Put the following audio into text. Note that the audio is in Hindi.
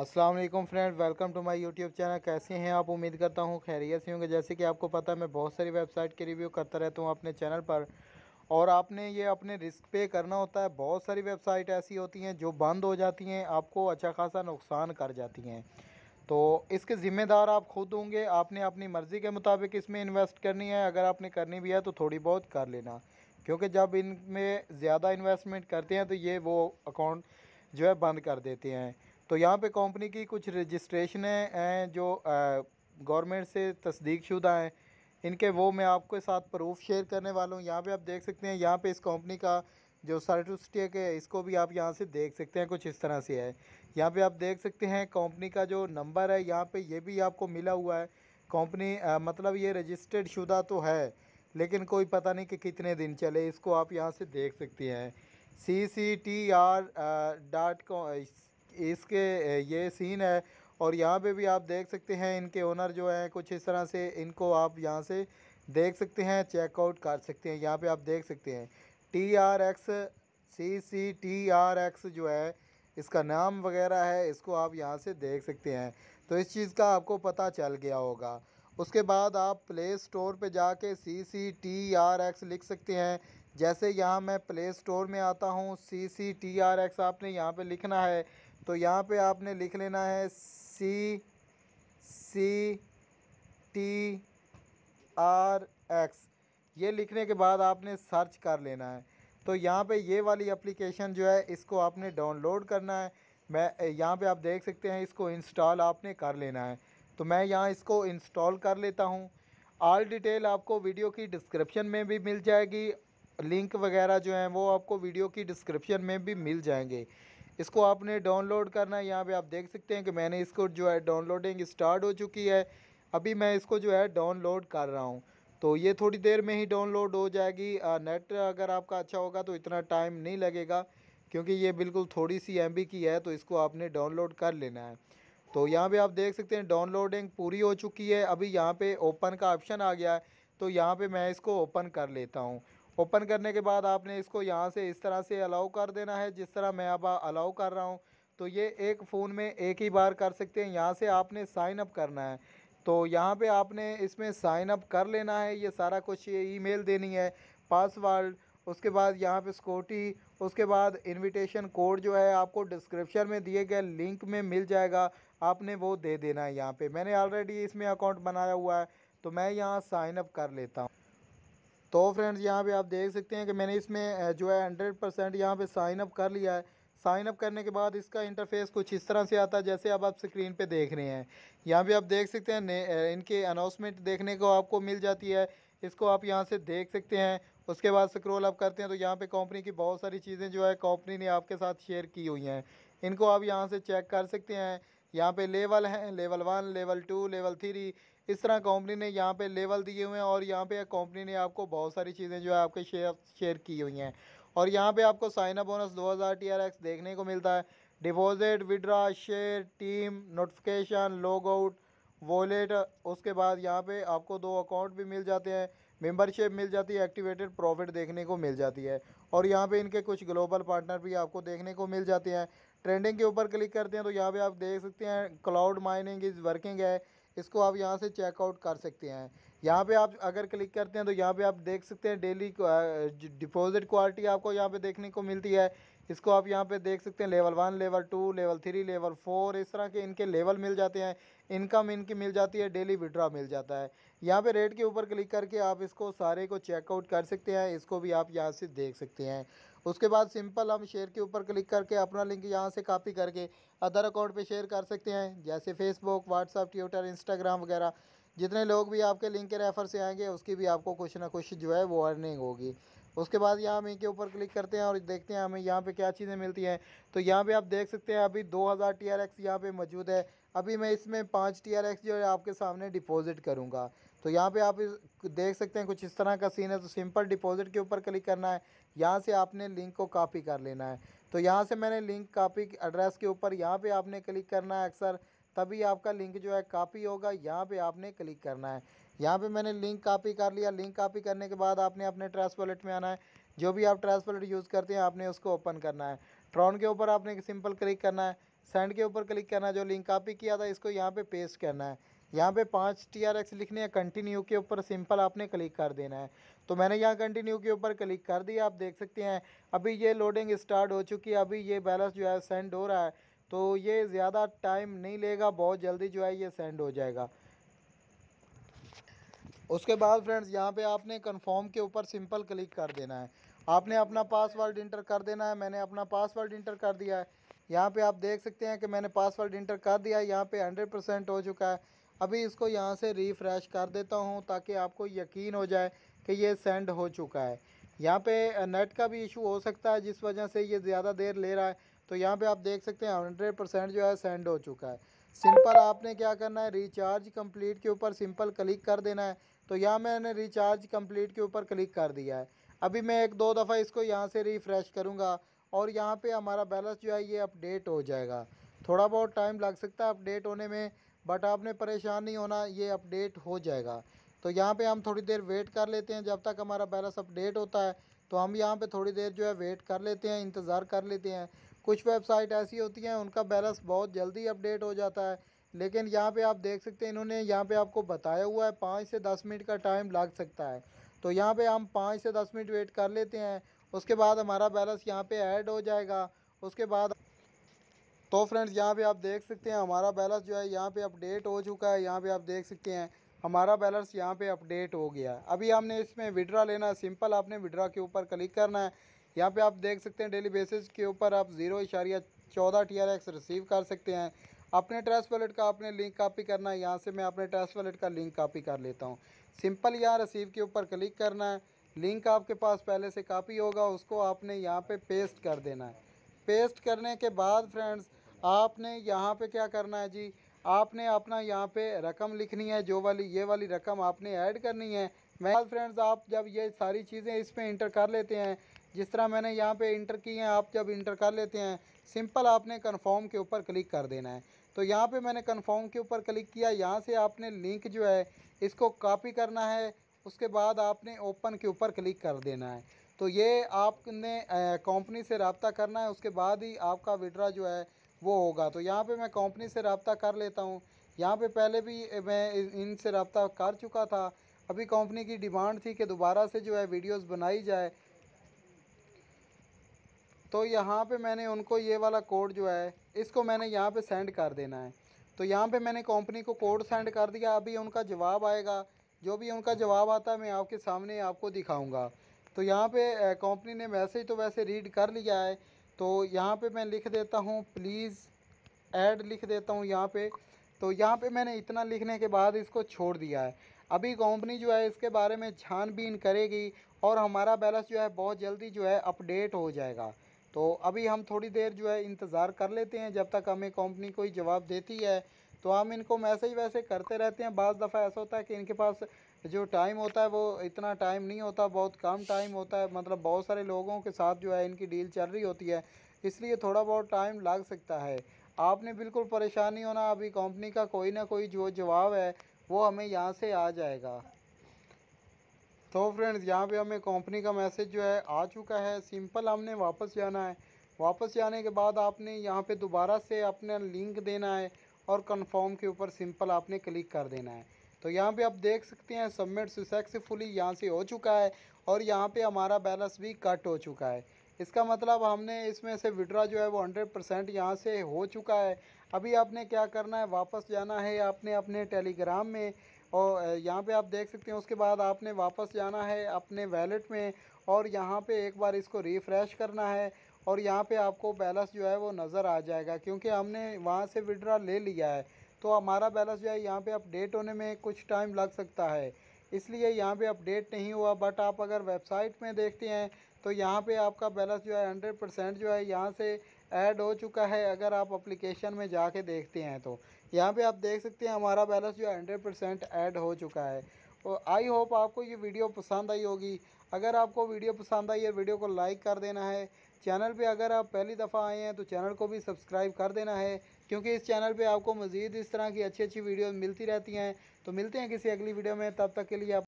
अस्सलाम वालेकुम friend welcome to my YouTube channel कैसे हैं आप उम्मीद करता हूं खैरियत से होंगे जैसे कि आपको पता है मैं बहुत सारी वेबसाइट के रिव्यू करता रहता हूं अपने चैनल पर और आपने ये अपने रिस्क पे करना होता है बहुत सारी वेबसाइट ऐसी होती हैं जो बंद हो जाती हैं आपको अच्छा खासा नुकसान कर जाती हैं तो इसके ज़िम्मेदार आप खुद होंगे आपने अपनी मर्ज़ी के मुताबिक इसमें इन्वेस्ट करनी है अगर आपने करनी भी है तो थोड़ी बहुत कर लेना क्योंकि जब इनमें ज़्यादा इन्वेस्टमेंट करते हैं तो ये वो अकाउंट जो है बंद कर देते हैं तो यहाँ पे कंपनी की कुछ रजिस्ट्रेशन हैं जो गवर्नमेंट से तस्दीक शुदा हैं इनके वो मैं आपके साथ प्रूफ शेयर करने वाला हूँ यहाँ पे आप देख सकते हैं यहाँ पे इस कंपनी का जो सर्टिफिकेट है इसको भी आप यहाँ से देख सकते हैं कुछ इस तरह से है यहाँ पे आप देख सकते हैं कंपनी का जो नंबर है यहाँ पे ये भी आपको मिला हुआ है कंपनी मतलब ये रजिस्टर्ड शुदा तो है लेकिन कोई पता नहीं कि कितने दिन चले इसको आप यहाँ से देख सकती हैं C C T R dot com इसके ये सीन है और यहाँ पे भी आप देख सकते हैं इनके ओनर जो हैं कुछ इस तरह से इनको आप यहाँ से देख सकते हैं चेकआउट कर सकते हैं यहाँ पे आप देख सकते हैं T R X C C T R X जो है इसका नाम वगैरह है इसको आप यहाँ से देख सकते हैं तो इस चीज़ का आपको पता चल गया होगा उसके बाद आप प्ले स्टोर पर जाके C C T R X लिख सकते हैं जैसे यहाँ मैं प्ले स्टोर में आता हूँ C C T R X आपने यहाँ पे लिखना है तो यहाँ पे आपने लिख लेना है C C T R X ये लिखने के बाद आपने सर्च कर लेना है तो यहाँ पे ये वाली एप्लीकेशन जो है इसको आपने डाउनलोड करना है मैं यहाँ पे आप देख सकते हैं इसको इंस्टॉल आपने कर लेना है तो मैं यहाँ इसको इंस्टॉल कर लेता हूँ ऑल डिटेल आपको वीडियो की डिस्क्रिप्शन में भी मिल जाएगी लिंक वगैरह जो हैं वो आपको वीडियो की डिस्क्रिप्शन में भी मिल जाएंगे इसको आपने डाउनलोड करना है यहाँ पे आप देख सकते हैं कि मैंने इसको जो है डाउनलोडिंग स्टार्ट हो चुकी है अभी मैं इसको जो है डाउनलोड कर रहा हूँ तो ये थोड़ी देर में ही डाउनलोड हो जाएगी आ, नेट अगर आपका अच्छा होगा तो इतना टाइम नहीं लगेगा क्योंकि ये बिल्कुल थोड़ी सी एम की है तो इसको आपने डाउनलोड कर लेना है तो यहाँ पर आप देख सकते हैं डाउनलोडिंग पूरी हो चुकी है अभी यहाँ पर ओपन का ऑप्शन आ गया है तो यहाँ पर मैं इसको ओपन कर लेता हूँ ओपन करने के बाद आपने इसको यहाँ से इस तरह से अलाउ कर देना है जिस तरह मैं अब अलाउ कर रहा हूँ तो ये एक फ़ोन में एक ही बार कर सकते हैं यहाँ से आपने साइन अप करना है तो यहाँ पे आपने इसमें साइन अप कर लेना है ये सारा कुछ ये ईमेल देनी है पासवर्ड उसके बाद यहाँ पे सिक्योरिटी उसके बाद इनविटेशन कोड जो है आपको डिस्क्रिप्शन में दिए गए लिंक में मिल जाएगा आपने वो दे देना है यहाँ पे मैंने ऑलरेडी इसमें अकाउंट बनाया हुआ है तो मैं यहाँ साइनअप कर लेता हूँ तो फ्रेंड्स यहाँ पे आप देख सकते हैं कि मैंने इसमें जो है हंड्रेड परसेंट यहाँ पर साइनअप कर लिया है साइनअप करने के बाद इसका इंटरफेस कुछ इस तरह से आता है जैसे अब आप स्क्रीन पे देख रहे हैं यहाँ पे आप देख सकते हैं इनके अनाउंसमेंट देखने को आपको मिल जाती है इसको आप यहाँ से देख सकते हैं उसके बाद स्क्रोल आप करते हैं तो यहाँ पर कंपनी की बहुत सारी चीज़ें जो है कंपनी ने आपके साथ शेयर की हुई हैं इनको आप यहाँ से चेक कर सकते हैं यहाँ पे लेवल हैं level one level two level three इस तरह कंपनी ने यहाँ पे लेवल दिए हुए हैं और यहाँ पे कंपनी ने आपको बहुत सारी चीज़ें जो है आपके शेयर शेयर की हुई हैं और यहाँ पे आपको साइन अप बोनस 2000 टीआरएक्स देखने को मिलता है deposit withdraw share team notification log out wallet उसके बाद यहाँ पे आपको दो अकाउंट भी मिल जाते हैं मेम्बरशिप मिल जाती है एक्टिवेटेड प्रॉफिट देखने को मिल जाती है और यहाँ पर इनके कुछ ग्लोबल पार्टनर भी आपको देखने को मिल जाते हैं ट्रेंडिंग के ऊपर क्लिक करते हैं तो यहाँ पे आप देख सकते हैं क्लाउड माइनिंग इज़ वर्किंग है इसको आप यहाँ से चेकआउट कर सकते हैं यहाँ पे आप अगर क्लिक करते हैं तो यहाँ पे आप देख सकते हैं डेली डिपॉजिट क्वालिटी आपको यहाँ पे देखने को मिलती है इसको आप यहाँ पे देख सकते हैं level one level two level three level four इस तरह के इनके लेवल मिल जाते हैं इनकम इनकी मिल जाती है डेली विड्रा मिल जाता है यहाँ पे रेट के ऊपर क्लिक करके आप इसको सारे को चेकआउट कर सकते हैं इसको भी आप यहाँ से देख सकते हैं उसके बाद सिंपल हम शेयर के ऊपर क्लिक करके अपना लिंक यहाँ से कॉपी करके अदर अकाउंट पे शेयर कर सकते हैं जैसे फेसबुक व्हाट्सअप ट्विटर इंस्टाग्राम वगैरह जितने लोग भी आपके लिंक के रेफ़र से आएंगे उसकी भी आपको कुछ ना कुछ जो है वो अर्निंग होगी उसके बाद यहाँ हम इनके ऊपर क्लिक करते हैं और देखते हैं हमें यहाँ पे क्या चीज़ें मिलती हैं तो यहाँ पे आप देख सकते हैं अभी 2000 हज़ार टी आर एक्स यहाँ पर मौजूद है अभी मैं इसमें पाँच टी आर एक्स जो है आपके सामने डिपॉजिट करूँगा तो यहाँ पे आप देख सकते हैं कुछ इस तरह का सीन है तो सिंपल डिपॉजिट के ऊपर क्लिक करना है यहाँ से आपने लिंक को कॉपी कर लेना है तो यहाँ से मैंने लिंक कॉपी एड्रेस के ऊपर यहाँ पे आपने क्लिक करना है अक्सर तभी आपका लिंक जो है कॉपी होगा यहाँ पे आपने क्लिक करना है यहाँ पे मैंने लिंक कॉपी कर लिया लिंक कॉपी करने के बाद आपने अपने ट्रैश वॉलेट में आना है जो भी आप ट्रैश वॉलेट यूज़ करते हैं आपने उसको ओपन करना है ट्रॉन के ऊपर आपने सिंपल क्लिक करना है सेंड के ऊपर क्लिक करना है जो लिंक कॉपी किया था इसको यहाँ पर पे पेस्ट करना है यहाँ पे पाँच टी आर एक्स लिखने हैं कंटिन्यू के ऊपर सिंपल आपने क्लिक कर देना है तो मैंने यहाँ कंटिन्यू के ऊपर क्लिक कर दिया आप देख सकते हैं अभी ये लोडिंग स्टार्ट हो चुकी है अभी ये बैलेंस जो है सेंड हो रहा है तो ये ज़्यादा टाइम नहीं लेगा बहुत जल्दी जो है ये सेंड हो जाएगा उसके बाद फ्रेंड्स यहाँ पे आपने कंफर्म के ऊपर सिंपल क्लिक कर देना है आपने अपना पासवर्ड इंटर कर देना है मैंने अपना पासवर्ड इंटर कर दिया है यहाँ पे आप देख सकते हैं कि मैंने पासवर्ड इंटर कर दिया है यहाँ पे हंड्रेड परसेंट हो चुका है अभी इसको यहाँ से रिफ़्रेश कर देता हूँ ताकि आपको यकीन हो जाए कि ये सेंड हो चुका है यहाँ पे नेट का भी इशू हो सकता है जिस वजह से ये ज़्यादा देर ले रहा है तो यहाँ पे आप देख सकते हैं हंड्रेड परसेंट जो है सेंड हो चुका है सिंपल आपने क्या करना है रिचार्ज कंप्लीट के ऊपर सिंपल क्लिक कर देना है तो यहाँ मैंने रिचार्ज कंप्लीट के ऊपर क्लिक कर दिया है अभी मैं एक दो दफ़ा इसको यहाँ से रिफ़्रेश करूँगा और यहाँ पर हमारा बैलेंस जो है ये अपडेट हो जाएगा थोड़ा बहुत टाइम लग सकता है अपडेट होने में बट आपने परेशान नहीं होना ये अपडेट हो जाएगा तो यहाँ पे हम थोड़ी देर वेट कर लेते हैं जब तक हमारा बैलेंस अपडेट होता है तो हम यहाँ पे थोड़ी देर जो है वेट कर लेते हैं इंतज़ार कर लेते हैं कुछ वेबसाइट ऐसी होती हैं उनका बैलेंस बहुत जल्दी अपडेट हो जाता है लेकिन यहाँ पर आप देख सकते हैं इन्होंने यहाँ पर आपको बताया हुआ है पाँच से दस मिनट का टाइम लग सकता है तो यहाँ पर हम पाँच से दस मिनट वेट कर लेते हैं उसके बाद हमारा बैलेंस यहाँ पर ऐड हो जाएगा उसके बाद तो फ्रेंड्स यहाँ पे आप देख सकते हैं हमारा बैलेंस जो है यहाँ पे अपडेट हो चुका है यहाँ पे आप देख सकते हैं हमारा बैलेंस यहाँ पे अपडेट हो गया है अभी हमने इसमें विड्रा लेना है सिंपल आपने विड्रा के ऊपर क्लिक करना है यहाँ पे आप देख सकते हैं डेली बेसिस के ऊपर आप जीरो इशारिया चौदह टी आर एक्स रिसीव कर सकते हैं अपने ट्रस्ट वॉलेट का आपने लिंक कॉपी करना है यहाँ से मैं अपने ट्रस्ट वॉलेट का लिंक कॉपी कर लेता हूँ सिंपल यहाँ रिसीव के ऊपर क्लिक करना है लिंक आपके पास पहले से कॉपी होगा उसको आपने यहाँ पर पेस्ट कर देना है पेस्ट करने के बाद फ्रेंड्स आपने यहाँ पे क्या करना है जी आपने अपना यहाँ पे रकम लिखनी है जो वाली ये वाली रकम आपने ऐड करनी है मैं फ्रेंड्स आप जब ये सारी चीज़ें इस पर इंटर कर लेते हैं जिस तरह मैंने यहाँ पे इंटर की हैं आप जब इंटर कर लेते हैं सिंपल आपने कन्फर्म के ऊपर क्लिक कर देना है तो यहाँ पे मैंने कन्फर्म के ऊपर क्लिक किया यहाँ से आपने लिंक जो है इसको कॉपी करना है उसके बाद आपने ओपन के ऊपर क्लिक कर देना है तो ये आपने कंपनी से रबता करना है उसके बाद ही आपका विड्रा जो है वो होगा तो यहाँ पे मैं कंपनी से रबता कर लेता हूँ यहाँ पे पहले भी मैं इनसे रबता कर चुका था अभी कंपनी की डिमांड थी कि दोबारा से जो है वीडियोस बनाई जाए तो यहाँ पे मैंने उनको ये वाला कोड जो है इसको मैंने यहाँ पे सेंड कर देना है तो यहाँ पे मैंने कंपनी को कोड सेंड कर दिया अभी उनका जवाब आएगा जो भी उनका जवाब आता है मैं आपके सामने आपको दिखाऊंगा तो यहाँ पे कंपनी ने मैसेज तो वैसे रीड कर लिया है तो यहाँ पे मैं लिख देता हूँ प्लीज़ ऐड लिख देता हूँ यहाँ पे तो यहाँ पे मैंने इतना लिखने के बाद इसको छोड़ दिया है अभी कंपनी जो है इसके बारे में छानबीन करेगी और हमारा बैलेंस जो है बहुत जल्दी जो है अपडेट हो जाएगा तो अभी हम थोड़ी देर जो है इंतज़ार कर लेते हैं जब तक हमें कंपनी कोई जवाब देती है तो हम इनको मैसेज वैसे करते रहते हैं बज़ दफ़ा ऐसा होता है कि इनके पास जो टाइम होता है वो इतना टाइम नहीं होता बहुत कम टाइम होता है मतलब बहुत सारे लोगों के साथ जो है इनकी डील चल रही होती है इसलिए थोड़ा बहुत टाइम लग सकता है आपने बिल्कुल परेशान नहीं होना अभी कंपनी का कोई ना कोई जो जवाब है वो हमें यहाँ से आ जाएगा तो फ्रेंड्स यहाँ पे हमें कंपनी का मैसेज जो है आ चुका है सिंपल हमने वापस जाना है वापस जाने के बाद आपने यहाँ पे दोबारा से अपना लिंक देना है और कन्फर्म के ऊपर सिंपल आपने क्लिक कर देना है तो यहाँ पे आप देख सकते हैं सबमिट सक्सेसफुली यहाँ से हो चुका है और यहाँ पे हमारा बैलेंस भी कट हो चुका है इसका मतलब हमने इसमें से विड्रा जो है वो हंड्रेड परसेंट यहाँ से हो चुका है अभी आपने क्या करना है वापस जाना है आपने अपने टेलीग्राम में और यहाँ पे आप देख सकते हैं उसके बाद आपने वापस जाना है अपने वैलेट में और यहाँ पर एक बार इसको रिफ़्रेश करना है और यहाँ पे आपको बैलेंस जो है वो नज़र आ जाएगा क्योंकि हमने वहाँ से विड्रा ले लिया है तो हमारा बैलेंस जो है यहाँ पे अपडेट होने में कुछ टाइम लग सकता है इसलिए यहाँ पे अपडेट नहीं हुआ बट आप अगर वेबसाइट में देखते हैं तो यहाँ पे आपका बैलेंस जो है हंड्रेड परसेंट जो है यहाँ से ऐड हो चुका है अगर आप अप्लीकेशन में के देखते हैं तो यहाँ पर आप देख सकते हैं हमारा बैलेंस जो है हंड्रेड परसेंट ऐड हो चुका है और तो आई होप आपको ये वीडियो पसंद आई होगी अगर आपको वीडियो पसंद आई है वीडियो को लाइक कर देना है चैनल पे अगर आप पहली दफ़ा आए हैं तो चैनल को भी सब्सक्राइब कर देना है क्योंकि इस चैनल पे आपको मज़ीद इस तरह की अच्छी अच्छी वीडियो मिलती रहती हैं तो मिलते हैं किसी अगली वीडियो में तब तक के लिए आप